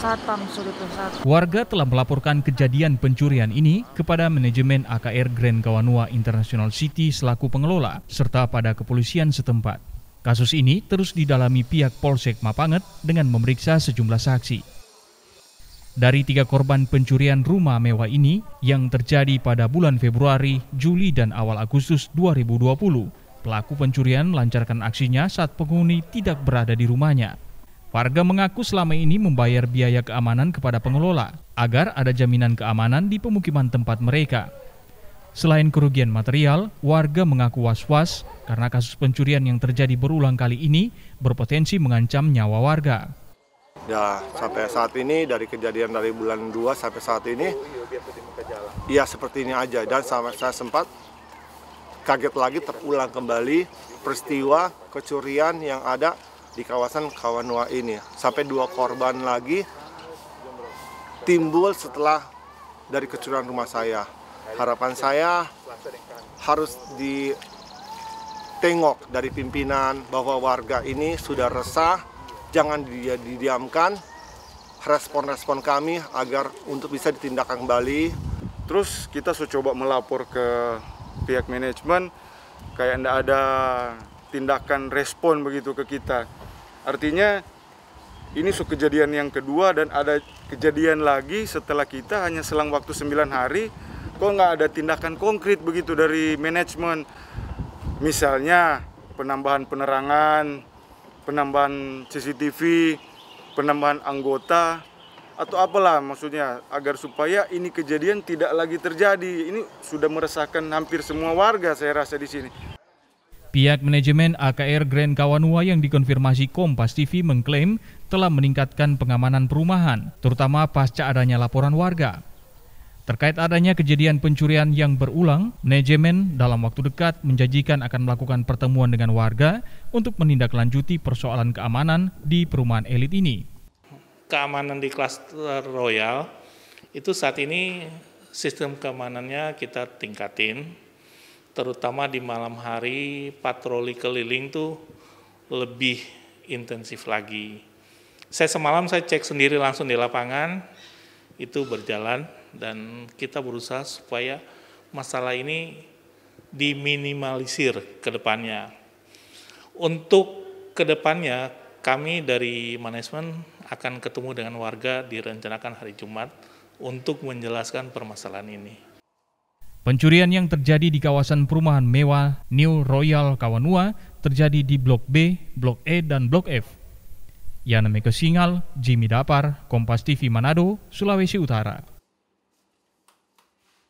Satpam Warga telah melaporkan kejadian pencurian ini kepada manajemen AKR Grand Kawanua International City selaku pengelola serta pada kepolisian setempat. Kasus ini terus didalami pihak Polsek Mapanget dengan memeriksa sejumlah saksi. Dari tiga korban pencurian rumah mewah ini yang terjadi pada bulan Februari, Juli, dan awal Agustus 2020, pelaku pencurian melancarkan aksinya saat penghuni tidak berada di rumahnya Warga mengaku selama ini membayar biaya keamanan kepada pengelola agar ada jaminan keamanan di pemukiman tempat mereka. Selain kerugian material, warga mengaku was-was karena kasus pencurian yang terjadi berulang kali ini berpotensi mengancam nyawa warga. Ya, sampai saat ini dari kejadian dari bulan 2 sampai saat ini, ya seperti ini aja. Dan sama saya sempat kaget lagi terulang kembali peristiwa kecurian yang ada di kawasan Kawanua ini. Sampai dua korban lagi timbul setelah dari kecurangan rumah saya. Harapan saya harus ditengok dari pimpinan bahwa warga ini sudah resah, jangan didiamkan. Respon-respon kami agar untuk bisa ditindak kembali. Terus kita coba melapor ke pihak manajemen, kayak tidak ada tindakan respon begitu ke kita. Artinya ini kejadian yang kedua dan ada kejadian lagi setelah kita hanya selang waktu 9 hari kok nggak ada tindakan konkret begitu dari manajemen misalnya penambahan penerangan penambahan CCTV penambahan anggota atau apalah maksudnya agar supaya ini kejadian tidak lagi terjadi ini sudah meresahkan hampir semua warga saya rasa di sini Pihak manajemen AKR Grand Kawanua yang dikonfirmasi Kompas TV mengklaim telah meningkatkan pengamanan perumahan, terutama pasca adanya laporan warga. Terkait adanya kejadian pencurian yang berulang, manajemen dalam waktu dekat menjanjikan akan melakukan pertemuan dengan warga untuk menindaklanjuti persoalan keamanan di perumahan elit ini. Keamanan di klaster Royal itu saat ini sistem keamanannya kita tingkatin terutama di malam hari patroli keliling tuh lebih intensif lagi. Saya semalam saya cek sendiri langsung di lapangan itu berjalan dan kita berusaha supaya masalah ini diminimalisir ke depannya. Untuk ke depannya kami dari manajemen akan ketemu dengan warga direncanakan hari Jumat untuk menjelaskan permasalahan ini. Pencurian yang terjadi di kawasan perumahan mewah New Royal Kawanua terjadi di Blok B, Blok E, dan Blok F. Yana Singal, Jimmy Dapar, Kompas TV Manado, Sulawesi Utara.